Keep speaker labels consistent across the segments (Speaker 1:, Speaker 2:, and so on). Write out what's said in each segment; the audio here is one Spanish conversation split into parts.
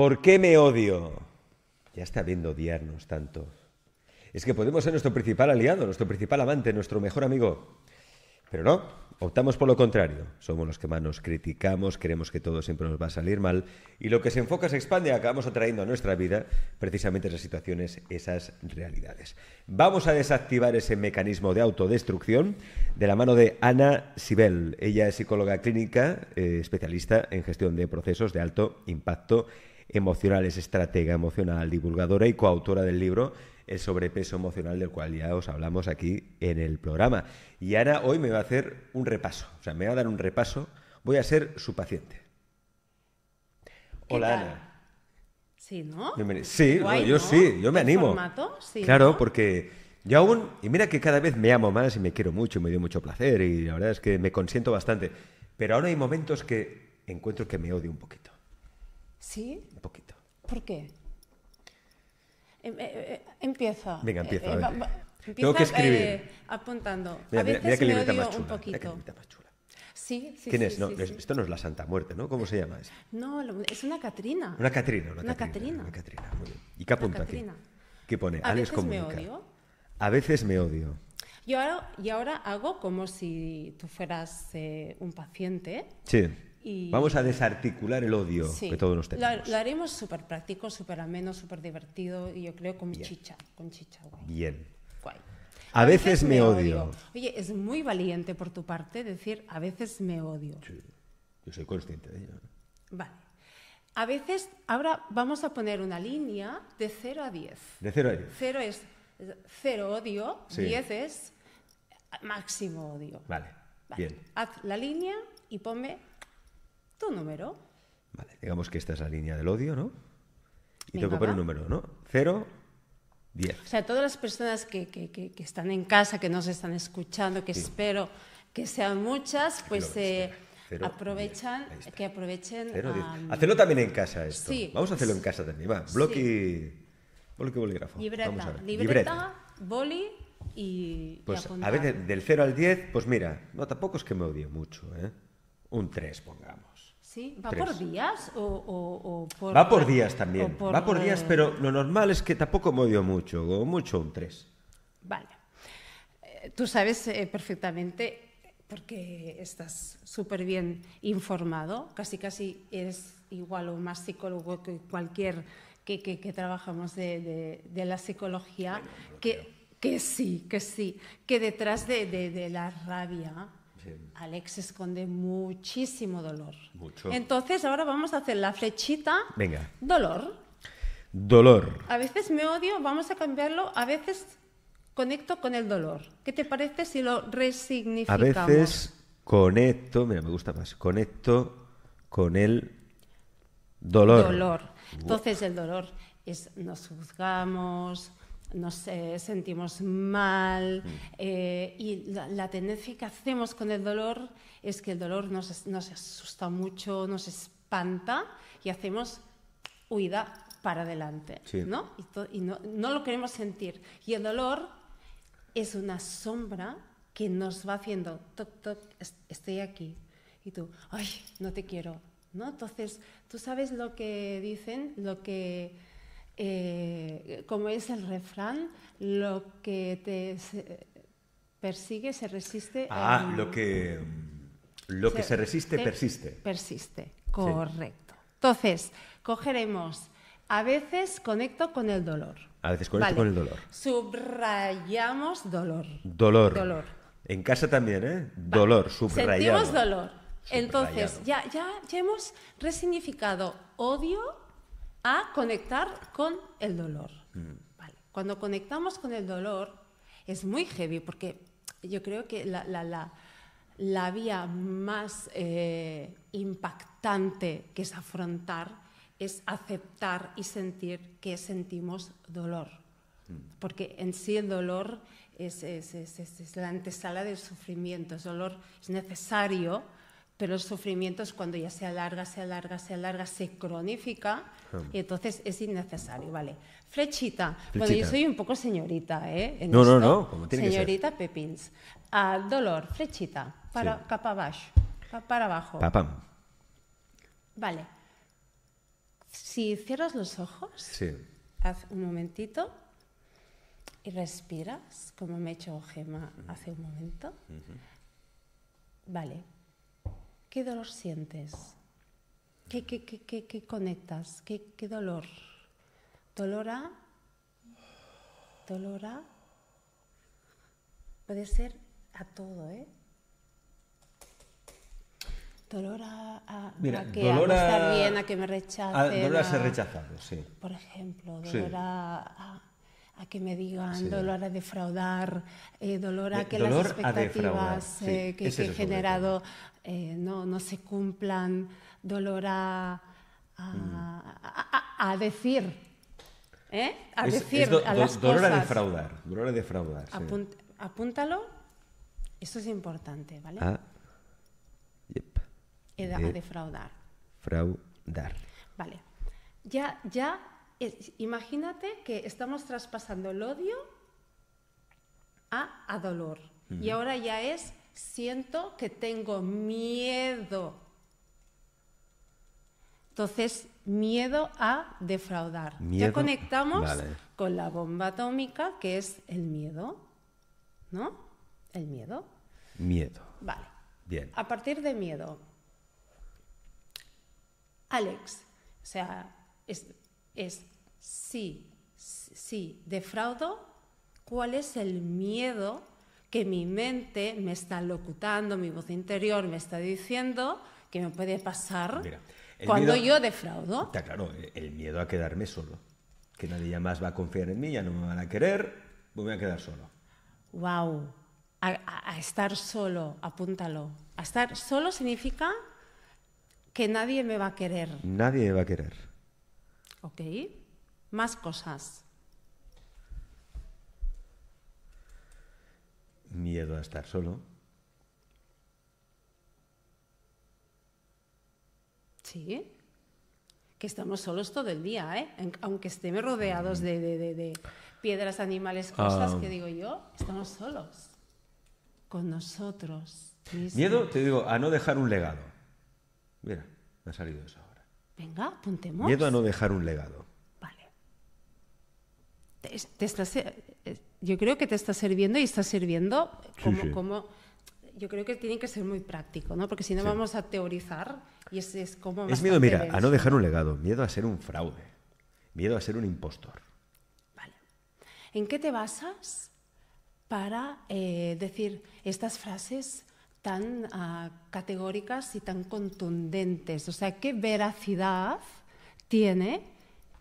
Speaker 1: ¿Por qué me odio? Ya está viendo odiarnos tanto. Es que podemos ser nuestro principal aliado, nuestro principal amante, nuestro mejor amigo. Pero no, optamos por lo contrario. Somos los que más nos criticamos, creemos que todo siempre nos va a salir mal y lo que se enfoca se expande, acabamos atrayendo a nuestra vida precisamente esas situaciones, esas realidades. Vamos a desactivar ese mecanismo de autodestrucción de la mano de Ana Sibel. Ella es psicóloga clínica, eh, especialista en gestión de procesos de alto impacto emocional, es estratega emocional, divulgadora y coautora del libro El sobrepeso emocional, del cual ya os hablamos aquí en el programa. Y Ana hoy me va a hacer un repaso, o sea, me va a dar un repaso, voy a ser su paciente.
Speaker 2: Hola Ana. Sí, ¿no? Sí, yo sí, yo me animo. claro,
Speaker 1: porque yo aún, y mira que cada vez me amo más y me quiero mucho, y me dio mucho placer y la verdad es que me consiento bastante, pero ahora hay momentos que encuentro que me odio un poquito.
Speaker 2: ¿Sí? Un poquito. ¿Por qué? Em, eh, eh, empieza. Venga, empieza. Eh, a Tengo que escribir. apuntando. a veces me odio Un poquito. Mira Sí, sí, ¿Quién es? No, esto
Speaker 1: no es la Santa Muerte, ¿no? ¿Cómo se llama? eso?
Speaker 2: No, es una Catrina. Una
Speaker 1: Catrina, una, Catrina. Una Catrina, ¿Y qué apunta aquí?
Speaker 2: ¿Qué pone? A veces me odio.
Speaker 1: A veces me odio.
Speaker 2: Yo ahora, y ahora hago como si tú fueras un paciente. Sí Vamos a
Speaker 1: desarticular el odio que todos nos tenemos.
Speaker 2: Lo, haremos súper práctico, súper ameno, súper divertido y yo creo con chicha, con chicha
Speaker 1: Bien. A, veces, me odio.
Speaker 2: Oye, es muy valiente por tu parte decir a veces me odio. Sí,
Speaker 1: yo soy consciente de ello.
Speaker 2: Vale. A veces, ahora vamos a poner una línea de 0 a 10. De 0 a 10. 0 es 0 odio, 10 es máximo odio. vale. Bien. Haz la línea y ponme tu número.
Speaker 1: Vale, digamos que esta es la línea del odio,
Speaker 2: ¿no? Y tengo que poner un
Speaker 1: número, ¿no? Cero, diez.
Speaker 2: O sea, todas las personas que, están en casa, que nos están escuchando, que espero que sean muchas, pues... Eh, aprovechan, que aprovechen... Hacerlo
Speaker 1: también en casa esto. Sí. Vamos a hacerlo en casa también. Va, bloque, bolígrafo. Libreta, libreta,
Speaker 2: boli y... Pues a veces
Speaker 1: del 0 al 10, pues mira, no, tampoco es que me odie mucho, ¿eh? Un 3, pongamos. Sí, ¿va por
Speaker 2: días o, Va por días también, va por días, pero
Speaker 1: lo normal es que tampoco me odio mucho, o mucho un tres
Speaker 2: Vale. Eh, tú sabes eh, perfectamente, porque estás súper bien informado, casi casi eres igual o más psicólogo que cualquier que, trabajamos de, la psicología, que, que, sí, que sí, que detrás de, de la rabia Alex esconde muchísimo dolor. Mucho. Entonces ahora vamos a hacer la flechita. Venga. Dolor.
Speaker 1: Dolor.
Speaker 2: A veces me odio, vamos a cambiarlo. A veces conecto con el dolor. ¿Qué te parece si lo resignificamos? A veces
Speaker 1: conecto, mira, me gusta más, conecto con el dolor. Dolor.
Speaker 2: Entonces el dolor es nos juzgamos, nos sentimos mal mm. eh, y la, tendencia que hacemos con el dolor es que el dolor nos, asusta mucho, nos espanta y hacemos huida para adelante, ¿no? Y, no, lo queremos sentir. Y el dolor es una sombra que nos va haciendo, estoy aquí. Y tú, ay, no te quiero, ¿no? Entonces, tú sabes lo que dicen, lo que eh, como es el refrán, lo que te persigue se resiste. Ah, lo
Speaker 1: que, lo se, que se resiste persiste.
Speaker 2: Persiste, correcto. Entonces, cogeremos, a veces conecto con el dolor.
Speaker 1: A veces conecto con el dolor.
Speaker 2: Subrayamos dolor. Dolor. Dolor.
Speaker 1: En casa también, ¿eh? Dolor, subrayamos. Sentimos
Speaker 2: dolor. Entonces, ya, ya hemos resignificado odio a conectar con el dolor. Mm. Cuando conectamos con el dolor es muy heavy porque yo creo que la, la, la, la vía más eh, impactante que es afrontar es aceptar y sentir que sentimos dolor. Mm. Porque en sí el dolor es, es, es, es, la antesala del sufrimiento, el dolor es necesario pero el sufrimiento es cuando ya se alarga, se alarga, se alarga, se cronifica ah. y entonces es innecesario, ¿vale? Flechita. Bueno, yo soy un poco señorita, ¿eh? no, no, no, Señorita Pepins. Ah, dolor, flechita, para, capa abajo, para abajo. Papam. Vale. Si cierras los ojos, haz un momentito y respiras, como me he hecho Gema hace un momento. Vale, ¿Qué dolor sientes? ¿Qué, qué, conectas? ¿Qué, dolor? ¿Dolor a? Puede ser a todo, ¿eh? Dolor a, a, que no estar bien, a que me rechacen. dolor a ser rechazado, sí. Por ejemplo, dolor a, que me digan, dolor a defraudar, eh, dolor a que las expectativas eh, que, que he generado eh, no, se cumplan, dolor a, a, mm. a, decir. ¿eh? A decir a las dolor defraudar.
Speaker 1: Dolor defraudar.
Speaker 2: Apúntalo. Esto es importante, ¿vale? A, eh, defraudar.
Speaker 1: Fraudar.
Speaker 2: Vale. Ya, ya, imagínate que estamos traspasando el odio a, dolor. Y ahora ya es siento que tengo miedo. Entonces, miedo a defraudar. Ya conectamos con la bomba atómica, que es el miedo. ¿No? El miedo. Miedo. Vale. Bien. A partir de miedo. Alex, o sea, es, es sí, sí, defraudo. ¿Cuál es el miedo que mi mente me está locutando, mi voz interior me está diciendo que me puede pasar cuando yo defraudo. Está
Speaker 1: claro, eh, el miedo a quedarme solo, que nadie más va a confiar en mí, ya no me van a querer, voy a quedar solo.
Speaker 2: Wow, a, a estar solo, apúntalo. A estar solo significa que nadie me va a querer.
Speaker 1: Nadie me va a querer.
Speaker 2: Ok, más cosas.
Speaker 1: miedo a estar solo.
Speaker 2: Sí, que estamos solos todo el día, ¿eh? aunque estemos rodeados de, piedras, animales, cosas que ah. digo yo, estamos solos con nosotros. Miedo,
Speaker 1: te digo, a no dejar un legado. Mira, me ha salido eso ahora.
Speaker 2: Venga, apuntemos. Miedo a no dejar
Speaker 1: un legado. Vale.
Speaker 2: te estás, eh, yo creo que te está sirviendo y está sirviendo como, yo creo que tiene que ser muy práctico, ¿no? Porque si no vamos a teorizar y es, es como... Es miedo, mira, a no dejar un
Speaker 1: legado, miedo a ser un fraude, miedo a ser un impostor.
Speaker 2: Vale. ¿En qué te basas para eh, decir estas frases tan ah, categóricas y tan contundentes? O sea, ¿qué veracidad tiene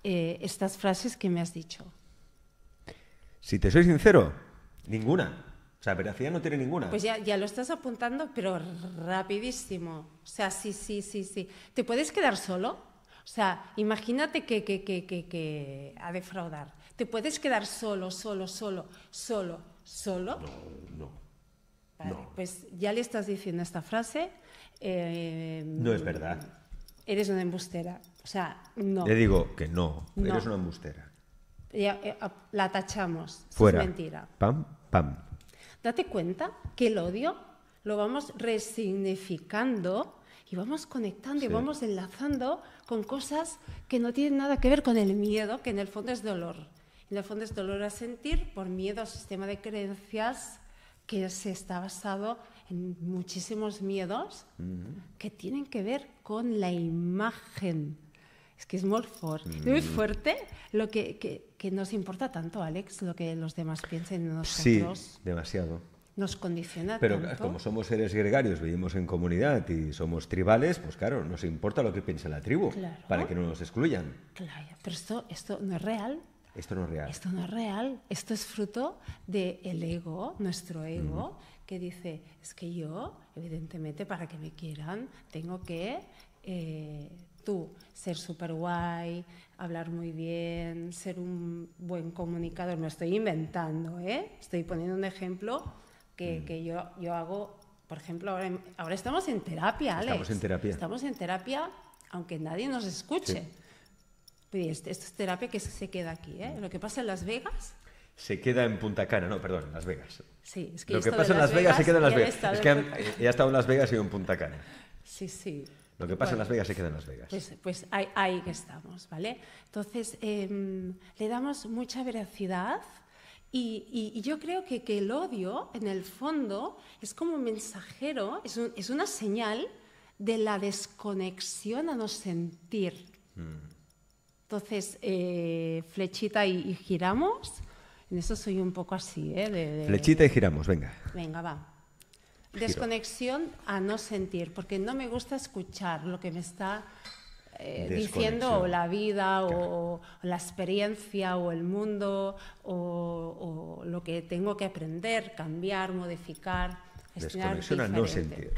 Speaker 2: eh, estas frases que me has dicho?
Speaker 1: Si te soy sincero, ninguna. O sea, veracidad no tiene ninguna. Pues ya,
Speaker 2: lo estás apuntando, pero rapidísimo. O sea, sí, sí, sí, sí. ¿Te puedes quedar solo? O sea, imagínate que, que, que, que, que a defraudar. ¿Te puedes quedar solo, solo, solo, solo, solo? No, no. Pues ya le estás diciendo esta frase. Em, no es verdad. Eres una embustera. O sea, no. Le digo
Speaker 1: que no. eres una embustera.
Speaker 2: Eh, la tachamos. Fuera. Es mentira.
Speaker 1: Pam, pam.
Speaker 2: Date cuenta que el odio lo vamos resignificando y vamos conectando y vamos enlazando con cosas que no tienen nada que ver con el miedo, que en el fondo es dolor. En el fondo es dolor a sentir por miedo al sistema de creencias que se está basado en muchísimos miedos que tienen que ver con la imagen. Es que es muy, fuerte, mm. muy fuerte lo que que nos importa tanto, Alex, lo que los demás piensen nosotros. demasiado. Nos condiciona Pero como
Speaker 1: somos seres gregarios, vivimos en comunidad y somos tribales, pues claro, nos importa lo que piensa la tribu para que no nos excluyan.
Speaker 2: Claro, pero esto, esto no es real.
Speaker 1: Esto no es real. Esto
Speaker 2: no es real. Esto es fruto del ego, nuestro ego, que dice, es que yo, evidentemente, para que me quieran, tengo que eh, tú ser súper guay, hablar muy bien, ser un buen comunicador. Me estoy inventando, ¿eh? Estoy poniendo un ejemplo mm. que, yo, yo hago. Por ejemplo, ahora, ahora, estamos en terapia, Estamos en terapia. Estamos en terapia, aunque nadie nos escuche. Esto es terapia que se queda aquí, ¿eh? Lo que pasa en Las Vegas
Speaker 1: se queda en Punta Cana, no, perdón, en Las Vegas. Sí, es que lo que pasa en Las Vegas, se queda en Las Vegas. Es que ya he estado en Las Vegas y en Punta Cana.
Speaker 2: Sí, sí. Lo que pasa en Las Vegas se queda en Las Vegas. Pues, pues ahí, que estamos, ¿vale? Entonces, em, le damos mucha veracidad y, yo creo que, que, el odio, en el fondo, es como un mensajero, es, una señal de la desconexión a no sentir. Mm. Entonces, eh, flechita y, giramos. En eso soy un poco así, ¿eh? Flechita y giramos, venga. Venga, va. Desconexión a no sentir, porque no me gusta escuchar lo que me está eh, diciendo o la vida o la experiencia o el mundo o, lo que tengo que aprender, cambiar, modificar, Desconexión a no sentir.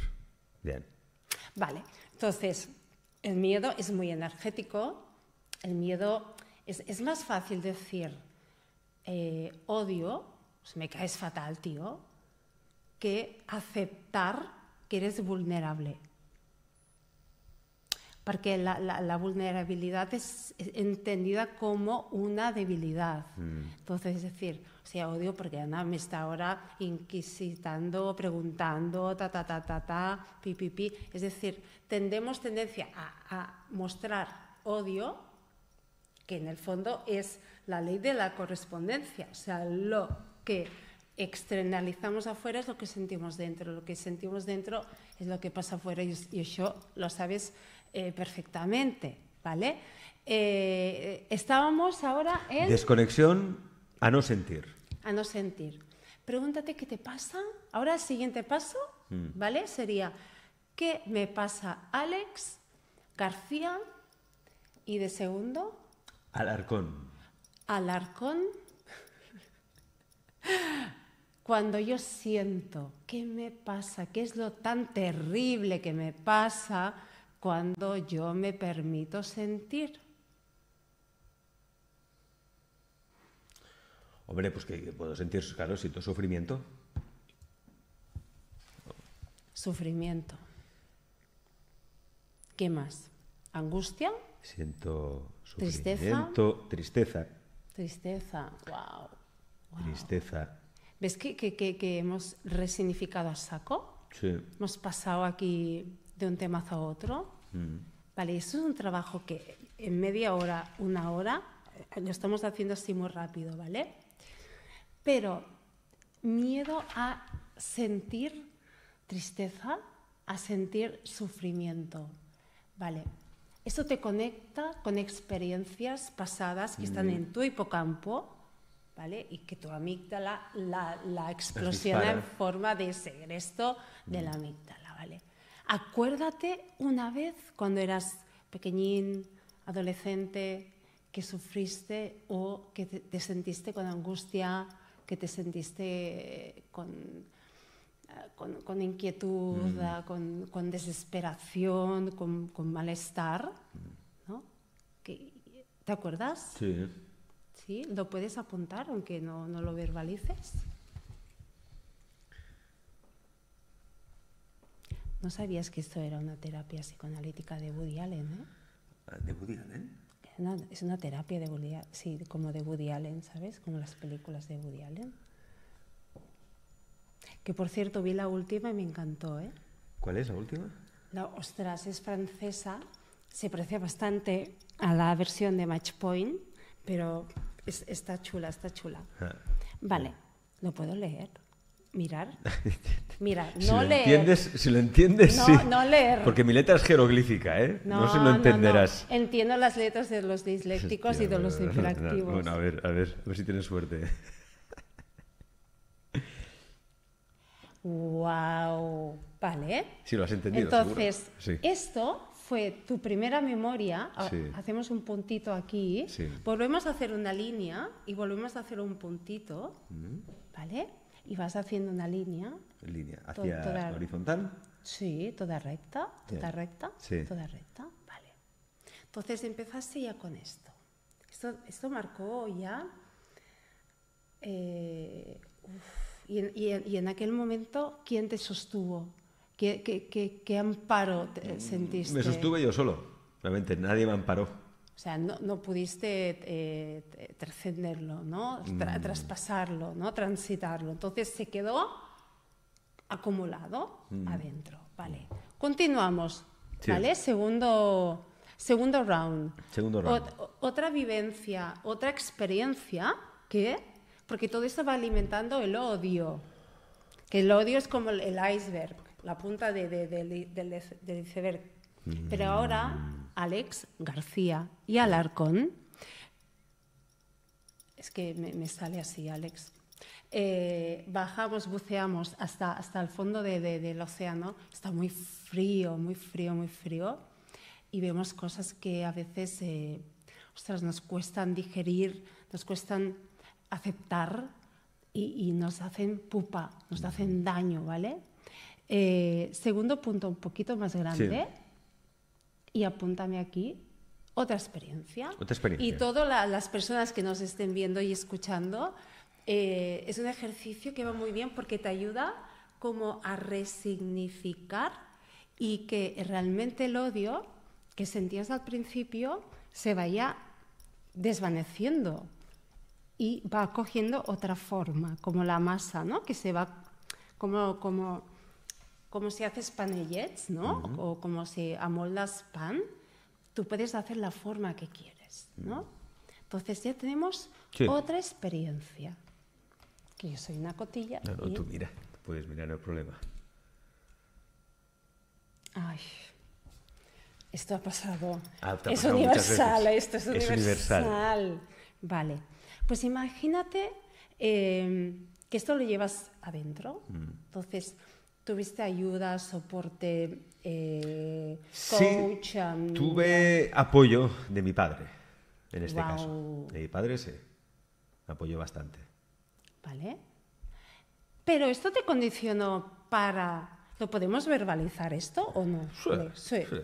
Speaker 2: Bien. Vale, entonces el miedo es muy energético, el miedo es, más fácil decir eh, odio, me caes fatal, tío, que aceptar que eres vulnerable. Porque la, vulnerabilidad es entendida como una debilidad. Mm. Entonces, es decir, o sea, odio porque Ana me está ahora inquisitando, preguntando, ta, ta, ta, ta, ta, pi, Es decir, tendemos tendencia a, a mostrar odio, que en el fondo es la ley de la correspondencia. O sea, lo que externalizamos afuera es lo que sentimos dentro, lo que sentimos dentro es lo que pasa afuera y, eso lo sabes eh, perfectamente, ¿vale? Eh, estábamos ahora en...
Speaker 1: Desconexión a no sentir.
Speaker 2: A no sentir. Pregúntate qué te pasa. Ahora el siguiente paso, mm. ¿vale? Sería, ¿qué me pasa Alex García? Y de segundo...
Speaker 1: Alarcón.
Speaker 2: Alarcón cuando yo siento qué me pasa, qué es lo tan terrible que me pasa cuando yo me permito sentir.
Speaker 1: Hombre, pues que puedo sentir, claro, siento sufrimiento.
Speaker 2: Sufrimiento. ¿Qué más? ¿Angustia?
Speaker 1: Siento sufrimiento. Tristeza. Tristeza.
Speaker 2: Tristeza,
Speaker 1: Tristeza
Speaker 2: ¿Ves que, hemos resignificado a saco? Sí. Hemos pasado aquí de un temazo a otro. Mm. Vale, eso es un trabajo que en media hora, una hora, eh, lo estamos haciendo así muy rápido, ¿vale? Pero miedo a sentir tristeza, a sentir sufrimiento, ¿vale? Eso te conecta con experiencias pasadas que están mm. en tu hipocampo, y que tu amígdala la, explosiona en forma de segresto de la mm. amígdala, ¿vale? Acuérdate una vez cuando eras pequeñín, adolescente, que sufriste o que te, sentiste con angustia, que te sentiste eh, eh, con, inquietud, mm. ah, con, desesperación, con, malestar, mm. ¿no? ¿Te acuerdas? Sí lo puedes apuntar aunque no, lo verbalices. No sabías que esto era una terapia psicoanalítica de Woody Allen, ¿eh?
Speaker 1: Ah, ¿De Woody Allen?
Speaker 2: es una terapia de Woody Allen, sí, como de Woody Allen, ¿sabes? Como las películas de Woody Allen. Que por cierto, vi la última y me encantó, ¿eh? ¿Cuál es la última? La, ostras, es francesa, se parece bastante a la versión de Match Point, pero está chula, está chula. Ah. Vale, ¿No puedo leer. Mirar. Mirar, no leer. si lo entiendes, sí. No leer. Porque
Speaker 1: mi letra es jeroglífica, ¿eh? No, no se lo entenderás.
Speaker 2: Entiendo las letras de los dislécticos y de los hiperactivos. Bueno,
Speaker 1: a ver, a ver, a ver si tienes suerte.
Speaker 2: wow. Vale.
Speaker 1: Si lo has entendido. Entonces,
Speaker 2: esto fue tu primera memoria, hacemos un puntito aquí, volvemos a hacer una línea y volvemos a hacer un puntito, mm. ¿vale? Y vas haciendo una línea. Línea, hacia horizontal. Sí, toda recta, toda recta, toda recta, vale. Entonces empezaste ya con esto. Esto, esto marcó ya... Eh, y, en, y en aquel momento, ¿quién te sostuvo? ¿Qué, amparo mm, sentiste? Me sostuve
Speaker 1: yo solo, realmente nadie me amparó. O
Speaker 2: sea, no, pudiste eh, trascenderlo, ¿no? Mm. Traspasarlo, ¿no? Transitarlo. Entonces se quedó acumulado mm. adentro. Vale. Continuamos. ¿Vale? Segundo, segundo round. Segundo round. otra vivencia, otra experiencia ¿Qué? Porque todo esto va alimentando el odio. Que el odio es como el iceberg la punta de, del iceberg. Pero ahora Alex García y Alarcón, es que me, sale así Alex, eh, bajamos, buceamos hasta, hasta el fondo del océano, está muy frío, muy frío, muy frío, y vemos cosas que a veces eh, nos cuestan digerir, nos cuestan aceptar y nos hacen pupa, nos hacen daño, ¿vale? Eh, segundo punto, un poquito más grande. Y apúntame aquí. Otra experiencia. Y todas las personas que nos estén viendo y escuchando, eh, es un ejercicio que va muy bien porque te ayuda como a resignificar y que realmente el odio que sentías al principio se vaya desvaneciendo y va cogiendo otra forma, como la masa, ¿no? Que se va como, como como si haces panellets, ¿no? O como si amoldas pan, tú puedes hacer la forma que quieres, ¿no? Entonces ya tenemos otra experiencia. Que yo soy una cotilla. No, tú mira,
Speaker 1: puedes mirar el problema.
Speaker 2: Ay, esto ha pasado. Ah, es universal, esto es, universal. Vale. Pues imagínate eh, que esto lo llevas adentro. Mm. Entonces, ¿Tuviste ayuda, soporte, eh, coach? Sí,
Speaker 1: tuve apoyo de mi padre, en este caso. De mi padre, sí. apoyó bastante.
Speaker 2: Vale. Pero esto te condicionó para... ¿Lo podemos verbalizar esto o no? Sí, sí. sí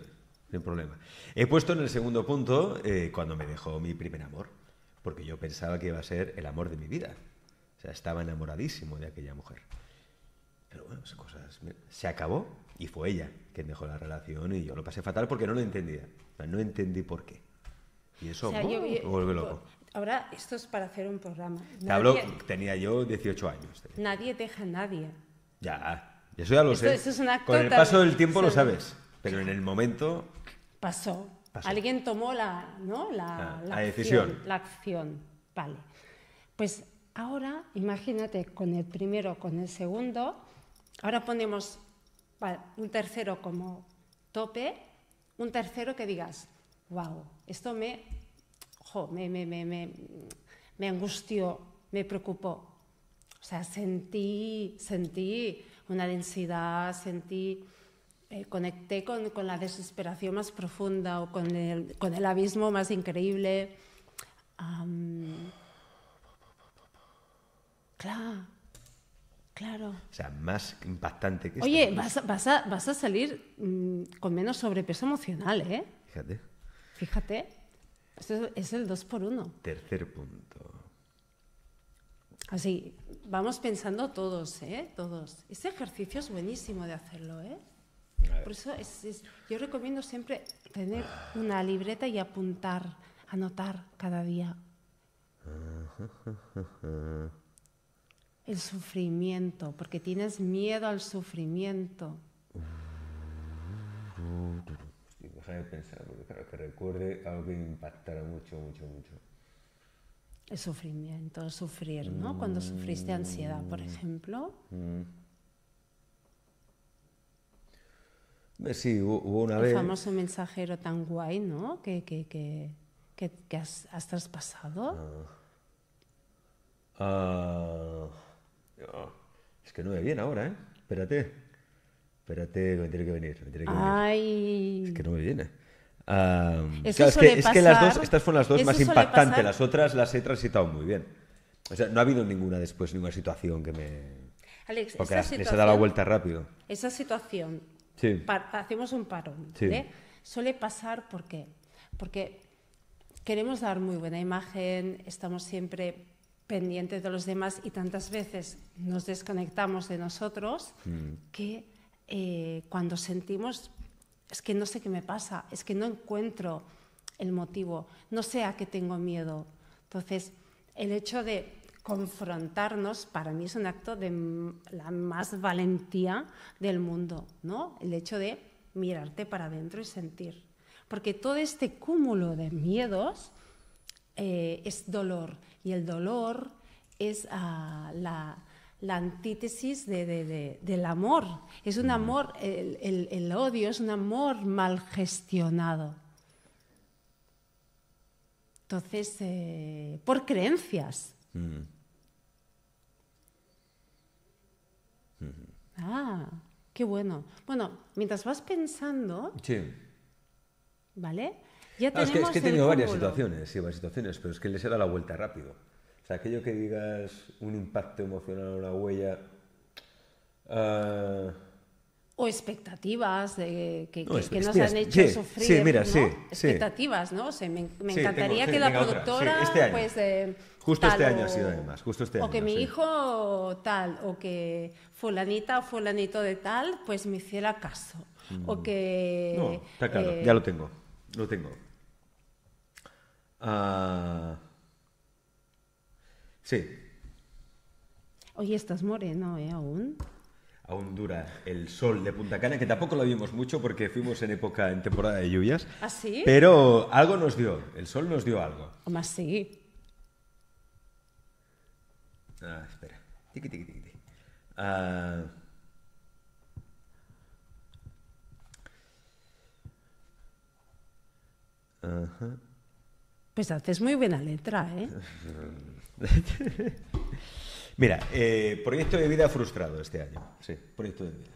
Speaker 1: sin problema. He puesto en el segundo punto eh, cuando me dejó mi primer amor, porque yo pensaba que iba a ser el amor de mi vida. O sea, estaba enamoradísimo de aquella mujer. Pero bueno, esas cosas. Se acabó y fue ella quien dejó la relación y yo lo pasé fatal porque no lo entendía. no entendí por qué. Y eso me vuelve loco.
Speaker 2: Ahora, esto es para hacer un programa. Te hablo,
Speaker 1: tenía yo 18 años.
Speaker 2: Nadie deja a nadie. Ya,
Speaker 1: eso ya lo sé. Con el paso del tiempo lo sabes, pero en el momento...
Speaker 2: Pasó. Alguien tomó la, la, ah, decisión. la acción, vale. Pues ahora, imagínate, con el primero, con el segundo, Ahora ponemos un tercero como tope, un tercero que digas, wow, esto me, me, angustió, me preocupó. O sea, sentí, sentí una densidad, sentí, eh, conecté con, la desesperación más profunda o con el, abismo más increíble. claro. Claro. O
Speaker 1: sea, más impactante que Oye, vas a,
Speaker 2: vas, vas a, salir mm, con menos sobrepeso emocional, ¿eh? Fíjate. Fíjate. es el 2 por 1
Speaker 1: Tercer punto.
Speaker 2: Así, vamos pensando todos, ¿eh? Todos. Este ejercicio es buenísimo de hacerlo, ¿eh? Por eso yo recomiendo siempre tener una libreta y apuntar, anotar cada día.
Speaker 1: Ah,
Speaker 2: el sufrimiento, porque tienes miedo al sufrimiento.
Speaker 1: Deja de pensar, porque claro, que recuerde algo que impactará mucho, mucho, mucho.
Speaker 2: El sufrimiento, el sufrir, ¿no? Cuando sufriste ansiedad, por mm. ejemplo.
Speaker 1: Mm. Sí, hubo una vez. El famoso
Speaker 2: mensajero tan guay, ¿no? Que, que, que, que, has, traspasado.
Speaker 1: ah. ah. Oh. es que no me viene ahora, ¿eh? Espérate. Espérate, me tiene que venir. Me tiene que Venir. Es que no me viene. Ah, es, que, es, que, las dos, estas fueron las dos más impactantes. Las otras las he transitado muy bien. O sea, no ha habido ninguna después, ninguna situación que me.
Speaker 2: Alex, dado la vuelta rápido. Esa situación. Sí. hacemos un parón. ¿eh? Suele pasar porque, porque queremos dar muy buena imagen, estamos siempre pendientes de los demás y tantas veces nos desconectamos de nosotros mm. que eh, cuando sentimos, es que no sé qué me pasa, es que no encuentro el motivo, no sé a qué tengo miedo. Entonces, el hecho de confrontarnos para mí es un acto de la más valentía del mundo, ¿no? El hecho de mirarte para adentro y sentir. Porque todo este cúmulo de miedos eh, es dolor y el dolor es ah, la, antítesis del amor. Es un amor, el, odio es un amor mal gestionado. Entonces, eh, por creencias. Ah, qué bueno. Bueno, mientras vas pensando, ¿vale? es que, he tenido varias situaciones,
Speaker 1: sí, varias situaciones, pero es que les he dado la vuelta rápido. O sea, aquello que digas un impacto emocional, una huella. Ah.
Speaker 2: O expectativas que, nos han hecho sufrir. Sí, mira, sí, Expectativas, ¿no? me, encantaría que la productora. Este pues, eh, justo este año ha sido además, justo este año. O que mi hijo tal, o que fulanita o fulanito de tal, pues me hiciera caso. O mm. que. No, está claro, ya eh, lo
Speaker 1: tengo. Lo tengo. Ah, sí.
Speaker 2: Oye, estás moreno, ¿eh? Aún.
Speaker 1: Aún dura el sol de Punta Cana, que tampoco lo vimos mucho porque fuimos en época, en temporada de lluvias. así ¿Ah, Pero algo nos dio, el sol nos dio algo.
Speaker 2: O más sí.
Speaker 1: Ah, espera. Tiki, tiki, tiki. ti. Uh ah.
Speaker 2: Pues haces muy buena letra, ¿eh?
Speaker 1: Mira, eh, proyecto de vida frustrado este año. Sí, proyecto de vida.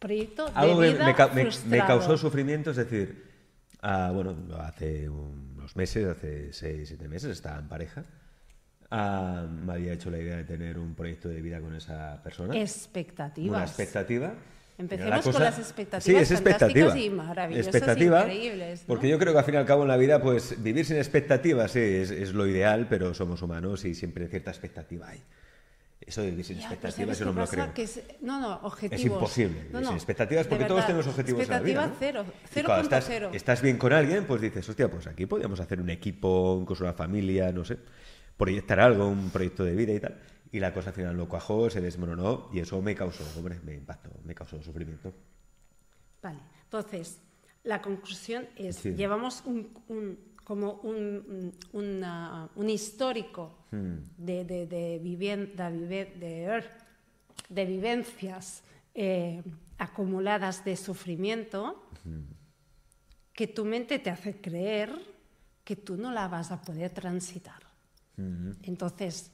Speaker 2: Proyecto de vida me, me, causó
Speaker 1: sufrimiento, es decir, ah, bueno, hace unos meses, hace seis, siete meses, estaba en pareja. Ah, me había hecho la idea de tener un proyecto de vida con esa persona.
Speaker 2: Expectativas. Una
Speaker 1: expectativa. Empecemos con las expectativas sí, es expectativa, fantásticas expectativa, Porque yo creo que al fin y al cabo en la vida, pues vivir sin expectativas eh, es, es lo ideal, pero somos humanos y siempre cierta expectativa hay. Eso de vivir sin pues, expectativas, yo no me lo creo.
Speaker 2: no, no, objetivos. Es imposible. sin expectativas, porque todos tenemos objetivos en la cero, cero, estás, estás
Speaker 1: bien con alguien, pues dices, hostia, pues aquí podríamos hacer un equipo, incluso una familia, no sé, proyectar algo, un proyecto de vida y tal. Y la cosa al final lo cuajó, se desmoronó y eso me causó, hombre, me impactó, me causó sufrimiento.
Speaker 2: Vale, entonces, la conclusión es, llevamos un, como un, un histórico hmm. de, de, de, de vivencias eh, acumuladas de sufrimiento hmm. que tu mente te hace creer que tú no la vas a poder transitar. Hmm. Entonces,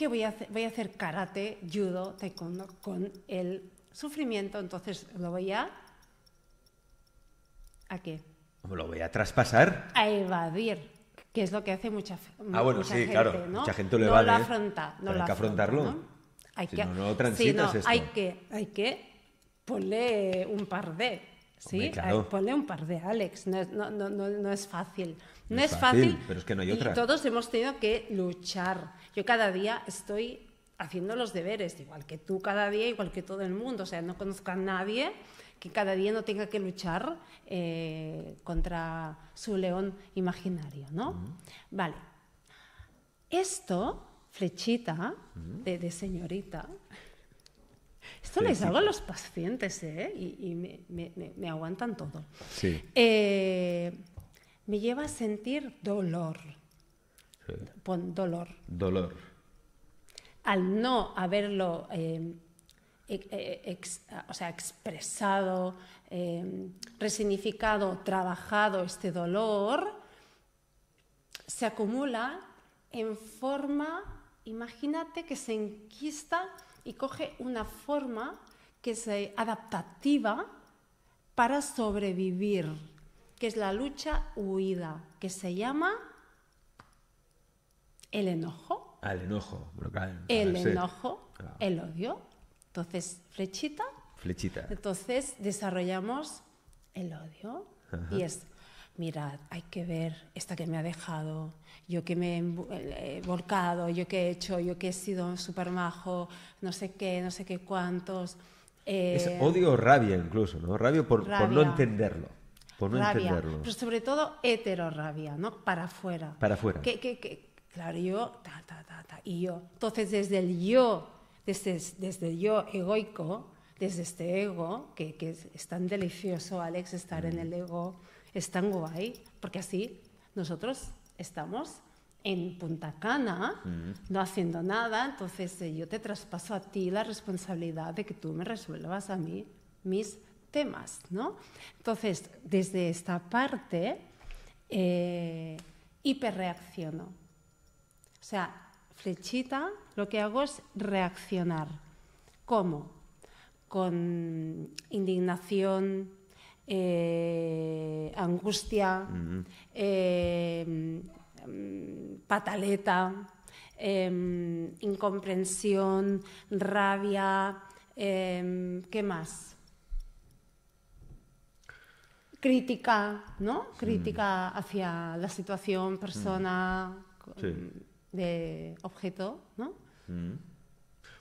Speaker 2: que voy a hacer, voy a hacer karate, judo, taekwondo con el sufrimiento, entonces lo voy a... ¿A qué?
Speaker 1: Lo voy a traspasar.
Speaker 2: A evadir, que es lo que hace mucha, ah, bueno, sí, Claro. Mucha gente lo evade. ¿eh? No lo afronta. No lo hay que afrontarlo. ¿no? Hay que, no, transitas Hay que, hay que ponerle un par de. Sí, claro. ponle un par de, Alex. No, no, no, no es fácil. No, es fácil, que Y todos hemos tenido que luchar. Yo cada día estoy haciendo los deberes, igual que tú cada día, igual que todo el mundo. O sea, no conozco a nadie que cada día no tenga que luchar eh, contra su león imaginario, ¿no? Vale. Esto, flechita de, señorita, esto les hago a los pacientes, ¿eh? Y, me, aguantan todo. Sí. Eh, me lleva a sentir dolor. Pon dolor. Dolor. Al no haberlo em, e, e, o sea, expresado, em, resignificado, trabajado este dolor, se acumula en forma, imagínate que se enquista y coge una forma que es eh, adaptativa para sobrevivir que es la lucha huida, que se llama el enojo.
Speaker 1: Ah, el enojo, El enojo,
Speaker 2: el odio. Entonces, flechita. Flechita. Entonces, desarrollamos el odio. Y es, mirad, hay que ver esta que me ha dejado, yo que me he eh, eh, volcado, yo que he hecho, yo que he sido súper majo, no sé qué, no sé qué cuántos. es eh, odio
Speaker 1: o rabia incluso, ¿no? Rabio rabia por no entenderlo rabia, pero
Speaker 2: sobre todo heterorrabia, ¿no? Para afuera. Para afuera. Que, que, que, claro, yo, ta, ta, ta, ta, y yo. Entonces, desde el yo, desde, desde el yo egoico, desde este ego, que, es tan delicioso, Alex, estar en mm. el ego, es tan guay, porque así nosotros estamos en Punta Cana, mm. no haciendo nada, entonces eh, yo te traspaso a ti la responsabilidad de que tú me resuelvas a mí mis temas, ¿no? Entonces, desde esta parte, eh, hiperreacciono. O sea, flechita, lo que hago es reaccionar. ¿Cómo? Con indignación, eh, angustia, eh, pataleta, incomprensión, rabia, ¿qué más? crítica, ¿no? Crítica hacia la situación, persona, de objeto, ¿no?
Speaker 1: Mm.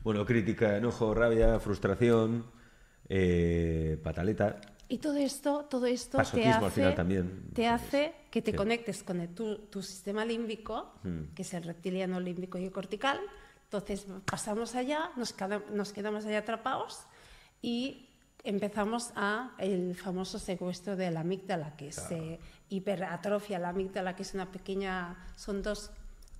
Speaker 1: Bueno, crítica, enojo, rabia, frustración, eh, pataleta.
Speaker 2: Y todo esto, todo esto te hace, también. te hace que te conectes con tu, sistema límbico, mm. que es el reptiliano límbico y el cortical. Entonces pasamos allá, nos, quedamos allá atrapados y empezamos a el famoso secuestro de la amígdala, que es hiperatrofia. La amígdala, que es una pequeña, son dos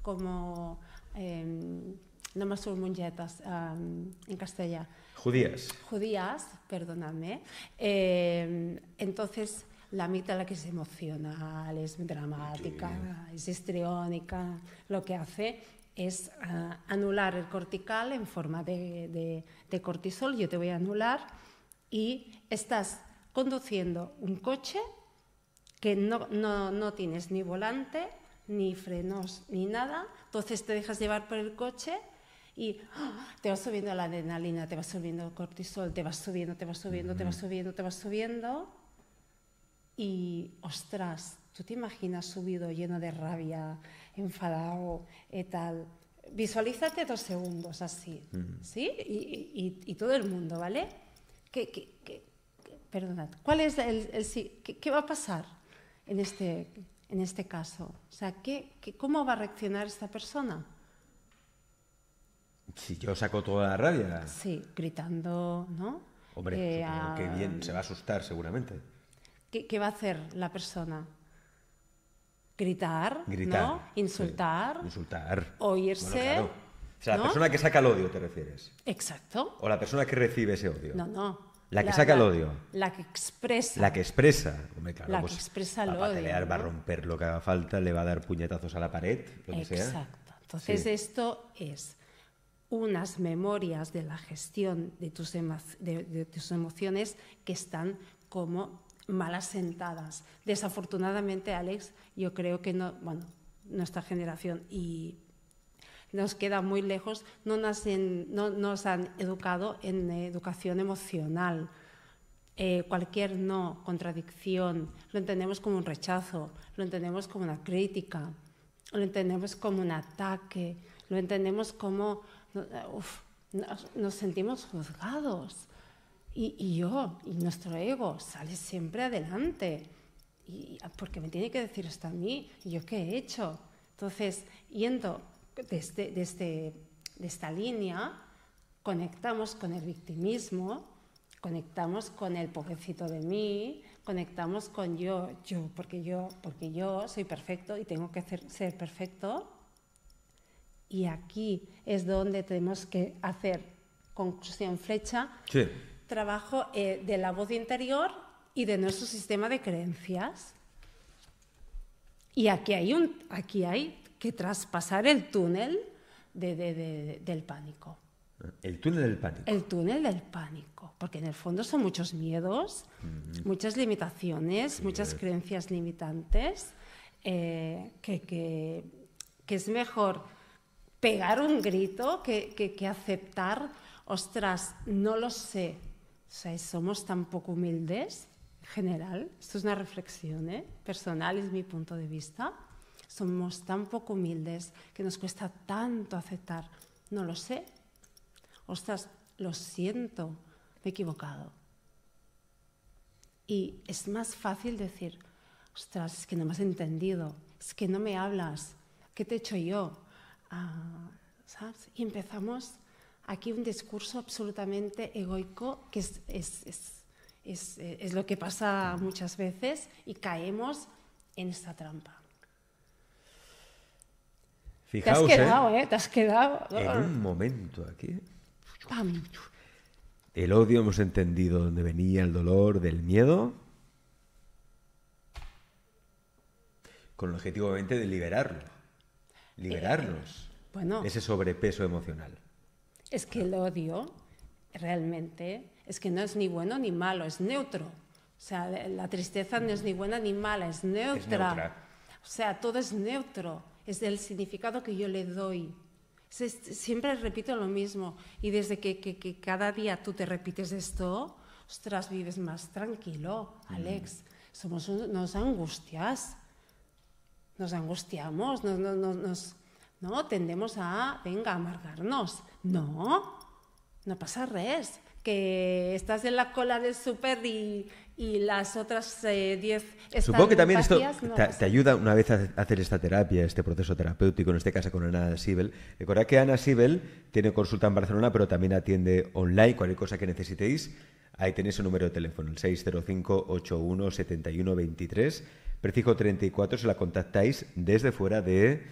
Speaker 2: como, em, no más son muñetas en castellano. Judías. Judías, perdóname. Em, entonces, la amígdala que es emocional, es dramática, es histriónica, lo que hace es ah, anular el cortical en forma de cortisol. Yo te voy a anular y estás conduciendo un coche que no, no, tienes ni volante, ni frenos, ni nada, entonces te dejas llevar por el coche y ¡ah! te va subiendo la adrenalina, te va subiendo el cortisol, te va subiendo, te va subiendo, te va subiendo, te va subiendo. Y ostras, tú te imaginas subido lleno de rabia, enfadado y tal. Visualízate dos segundos así, ¿sí? y todo el mundo, ¿vale? ¿Qué, ¿cuál es el, qué, va a pasar en este, en este caso? O sea, cómo va a reaccionar esta persona?
Speaker 1: Si yo saco toda la rabia.
Speaker 2: Sí, gritando, ¿no? Hombre, eh, qué bien,
Speaker 1: se va a asustar seguramente.
Speaker 2: ¿Qué, va a hacer la persona? Gritar, ¿no? Insultar.
Speaker 1: insultar. Oírse.
Speaker 2: O sea, la persona que saca
Speaker 1: el odio, ¿te refieres?
Speaker 2: Exacto.
Speaker 1: O la persona que recibe ese odio. No, no. La que saca el odio.
Speaker 2: La que expresa. La que
Speaker 1: expresa. la que pues,
Speaker 2: expresa el va a patelear, Va a
Speaker 1: romper lo que haga falta, le va a dar puñetazos a la pared, lo que Exacto. sea. Exacto. Entonces,
Speaker 2: esto es unas memorias de la gestión de tus, de, de tus emociones que están como mal asentadas. Desafortunadamente, Alex, yo creo que no, bueno, nuestra generación y nos queda muy lejos, no nos, han educado en educación emocional. Eh, cualquier no, contradicción, lo entendemos como un rechazo, lo entendemos como una crítica, lo entendemos como un ataque, lo entendemos como nos, sentimos juzgados. Y, yo, y nuestro ego sale siempre adelante. Y, porque me tiene que decir hasta a mí, ¿yo qué he hecho? Entonces, yendo este, este, de esta línea conectamos con el victimismo, conectamos con el pobrecito de mí, conectamos con yo, yo, porque yo, porque yo soy perfecto y tengo que ser, ser perfecto. Y aquí es donde tenemos que hacer conclusión flecha, trabajo eh, de la voz interior y de nuestro sistema de creencias. Y aquí hay, un, aquí hay que traspasar el túnel del pánico. El túnel del pánico. El túnel del pánico, porque en el fondo son muchos miedos, muchas limitaciones, muchas creencias limitantes, eh, que, que, es mejor pegar un grito que, que, aceptar, ostras, no lo sé. O sea, somos tan poco humildes, en general. Esto es una reflexión ¿eh? personal, es mi punto de vista somos tan poco humildes, que nos cuesta tanto aceptar. No lo sé. Ostras, lo siento, me he equivocado. Y es más fácil decir, ostras, es que no me has entendido, es que no me hablas, ¿qué te he hecho yo? Ah, y empezamos aquí un discurso absolutamente egoico, que es, es lo que pasa muchas veces y caemos en esta trampa
Speaker 1: te has quedado,
Speaker 2: ¿eh? ¿eh? Te has quedado. En un
Speaker 1: momento aquí.
Speaker 2: ¿eh?
Speaker 1: El odio hemos entendido dónde venía el dolor del miedo. Con el objetivo, obviamente, de liberarlo. Liberarnos. Eh, ese sobrepeso emocional.
Speaker 2: Es que el odio realmente es que no es ni bueno ni malo, es neutro. O sea, la tristeza no es ni buena ni mala, es neutra. Es neutra. O sea, todo es neutro es del significado que yo le doy. siempre repito lo mismo y desde que, cada día tú te repites esto, ostras, vives más tranquilo, mm. Alex. Somos unos nos angustias, nos angustiamos, nos, no tendemos a, venga, amargarnos. No, no pasa res. Que estás en la cola del súper y, y las otras 10 eh, Supongo que también esto
Speaker 1: te, ayuda una vez a hacer esta terapia, este proceso terapéutico, en este caso con Ana Sibel. Recordad que Ana Sibel tiene consulta en Barcelona, pero también atiende online, cualquier cosa que necesitéis. Ahí tenéis su número de teléfono, el 605-81-7123, prefijo 34, si la contactáis desde fuera de,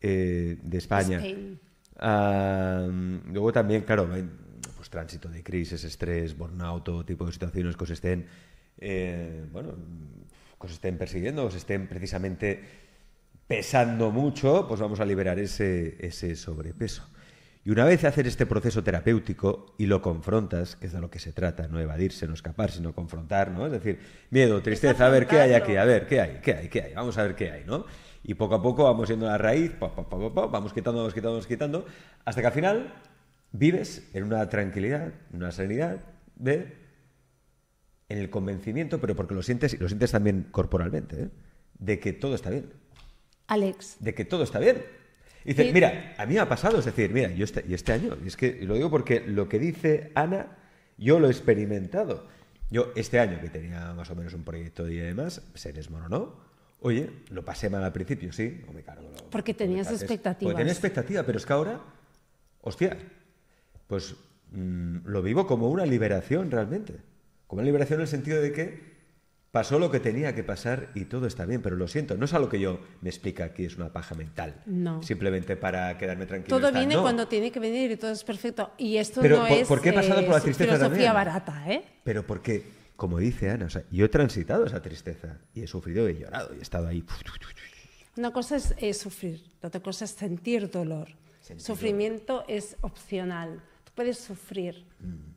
Speaker 1: eh, de España. luego también, claro, pues tránsito de crisis, estrés, burnout, todo tipo de situaciones que os estén eh, bueno, mm, que os estén persiguiendo, os estén precisamente pesando mucho, pues vamos a liberar ese, ese sobrepeso. Y una vez hacer este proceso terapéutico y lo confrontas, que es de lo que se trata, no evadirse, no escapar, sino confrontar, ¿no? Es decir, miedo, tristeza, a ver qué hay aquí, a ver qué hay, qué hay, qué hay, vamos a ver qué hay, ¿no? Y poco a poco vamos yendo a la raíz, vamos quitando, vamos quitando, vamos quitando, hasta que al final vives en una tranquilidad, una serenidad de en el convencimiento, pero porque lo sientes y lo sientes también corporalmente, ¿eh? de que todo está bien. Alex. De que todo está bien. dice, mira, a mí me ha pasado, es decir, mira, yo este, y este año, y es que lo digo porque lo que dice Ana, yo lo he experimentado. Yo este año que tenía más o menos un proyecto y demás, se desmoronó. Oye, lo pasé mal al principio, sí, o me cargo.
Speaker 2: porque tenías expectativas. Porque tenía
Speaker 1: expectativa, pero es que ahora, hostia, pues mm, lo vivo como una liberación realmente. Como liberación en el sentido de que pasó lo que tenía que pasar y todo está bien, pero lo siento, no es algo que yo me explica aquí, es una paja mental. No. Simplemente para quedarme tranquilo. Todo viene cuando
Speaker 2: tiene que venir y todo es perfecto. Y esto no es. es. ¿Por qué pasado por la eh, tristeza filosofía barata, ¿eh?
Speaker 1: Pero porque, como dice Ana, yo he transitado esa tristeza y he sufrido y he llorado y he estado ahí.
Speaker 2: Una cosa es sufrir, otra cosa es sentir dolor. Sufrimiento es opcional. Tú puedes sufrir. Mm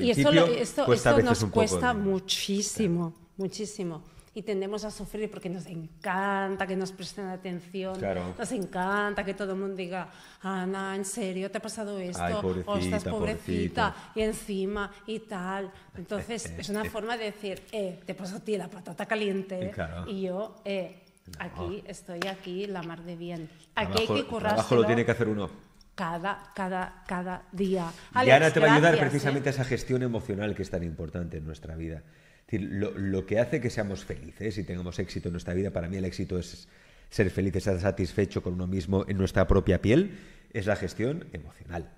Speaker 2: y esto, esto, nos cuesta muchísimo, muchísimo. Y tendemos a sufrir porque nos encanta que nos presten atención, nos encanta que todo el mundo diga, Ana, ¿en serio te ha pasado esto? pobrecita, o estás pobrecita, y encima y tal. Entonces es una forma de decir, eh, te pasó a ti la patata caliente y yo, eh, aquí estoy aquí, la mar de bien. Aquí hay que currárselo. Trabajo lo tiene que hacer uno cada, cada, día. Y ahora te va a ayudar ¿eh? precisamente
Speaker 1: a esa gestión emocional que es tan importante en nuestra vida. lo, lo, que hace que seamos felices y tengamos éxito en nuestra vida, para mí el éxito es ser feliz, estar satisfecho con uno mismo en nuestra propia piel, es la gestión emocional.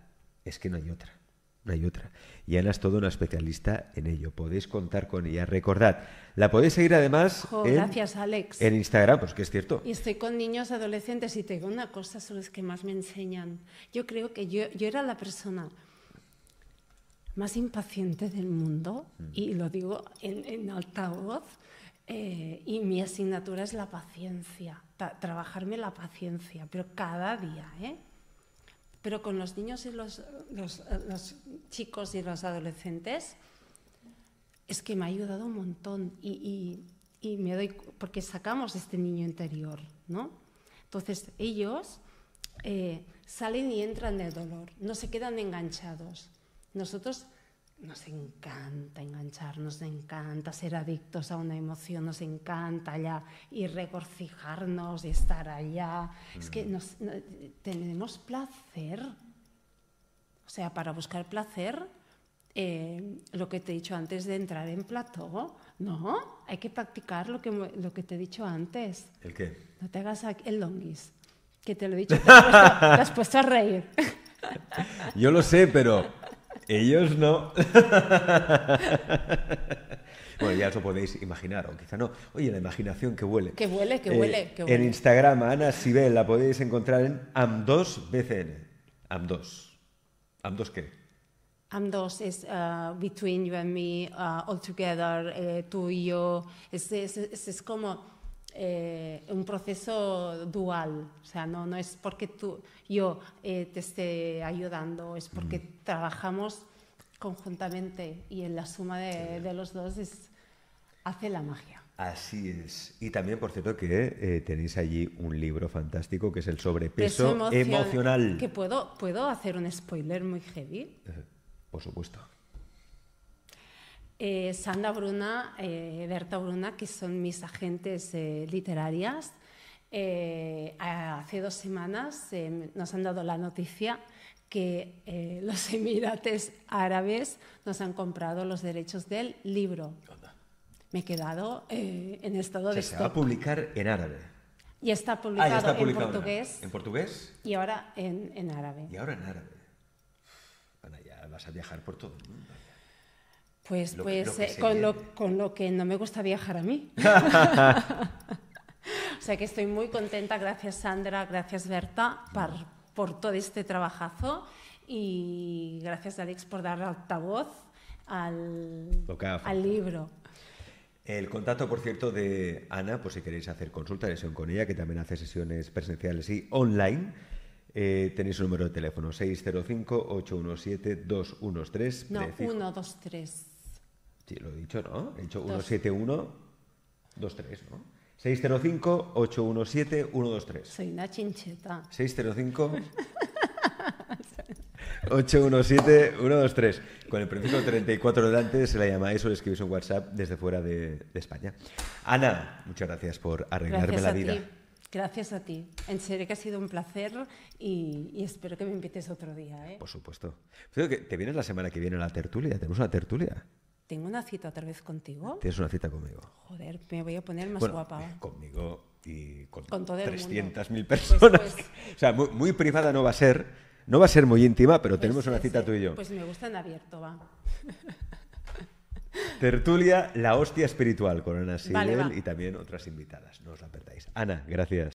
Speaker 1: Es que no hay otra una y otra. Y Ana es toda una especialista en ello. Podéis contar con ella. Recordad, la podéis seguir además en, Instagram, pues que es cierto.
Speaker 2: Y estoy con niños adolescentes y tengo una cosa, son los que más me enseñan. Yo creo que yo, era la persona más impaciente del mundo mm. y lo digo en, en alta voz. Eh, y mi asignatura es la paciencia, trabajarme la paciencia, pero cada día, ¿eh? Pero con los niños y los, chicos y los adolescentes es que me ha ayudado un montón y, me doy, porque sacamos este niño interior, ¿no? Entonces ellos eh, salen y entran del dolor, no se quedan enganchados. Nosotros nos encanta engancharnos, nos encanta ser adictos a una emoción, nos encanta ya y regocijarnos y estar allá. Es que mm. nos, tenemos placer. O sea, para buscar placer, eh, lo que te he dicho antes de entrar en plató, no, hay que practicar lo que, lo que te he dicho antes. ¿El qué? No te hagas el longis, que te lo he dicho, te has puesto a reír.
Speaker 1: Yo lo sé, pero ellos no. Bueno, ya os lo podéis imaginar, o quizá no. Oye, la imaginación que huele. Que huele, que huele, eh, que huele. En Instagram, Ana Sibel la podéis encontrar en AM2BCN. AM2. ¿AM2 qué?
Speaker 2: AM2 es uh, Between You and Me, uh, All Together, eh, tú y yo. es, es, es como eh, un proceso dual, o sea, no, no es porque tú, yo eh, te esté ayudando, es porque trabajamos conjuntamente y en la suma de, los dos es, hace la magia.
Speaker 1: Así es. Y también, por cierto, que eh, tenéis allí un libro fantástico que es el sobrepeso emocional. Que
Speaker 2: puedo, puedo hacer un spoiler muy heavy. por supuesto eh, Sandra Bruna, eh, Berta Bruna, que son mis agentes eh, literarias. Eh, hace dos semanas eh, nos han dado la noticia que los Emirates Árabes nos han comprado los derechos del libro. Me he quedado en estado o sea, Se va a
Speaker 1: publicar en árabe.
Speaker 2: Y está ah, publicado, ya está publicado en portugués. En,
Speaker 1: portugués?
Speaker 2: Y ahora en, en, árabe. Y ahora en
Speaker 1: árabe. Bueno, ya vas a viajar por
Speaker 2: todo el mundo. Pues, pues eh, con, lo, con, lo, que no me gusta viajar a mí. o sea que estoy muy contenta, gracias Sandra, gracias Berta por, por todo este trabajazo y gracias Alex por dar altavoz al, al libro.
Speaker 1: El contacto, por cierto, de Ana, pues si queréis hacer consulta, sesión con ella, que también hace sesiones presenciales y online, eh, tenéis su número de teléfono 605-817-213. No,
Speaker 2: 123.
Speaker 1: Sí, lo he dicho, ¿no? He dicho 17123, ¿no? 605-817-123. Soy
Speaker 2: una chincheta.
Speaker 1: 605 817-123. Con el prefijo 34 delante se la llamáis o le escribís un WhatsApp desde fuera de, España. Ana, muchas gracias por arreglarme la vida.
Speaker 2: Gracias a ti. En serio que ha sido un placer y, espero que me invites otro día. ¿eh? Por
Speaker 1: supuesto. te vienes la semana que viene a la tertulia. Tenemos una tertulia
Speaker 2: tengo una cita otra vez contigo. Tienes una cita conmigo. Joder, me voy a poner más guapa.
Speaker 1: Conmigo y con, 300.000 pues, personas. Pues. o sea, muy, privada no va a ser, no va a ser muy íntima, pero pues tenemos una cita tú y yo.
Speaker 2: Pues me gusta en abierto, va.
Speaker 1: Tertulia, la hostia espiritual con Ana Sigel y también otras invitadas. No os la perdáis. Ana, gracias.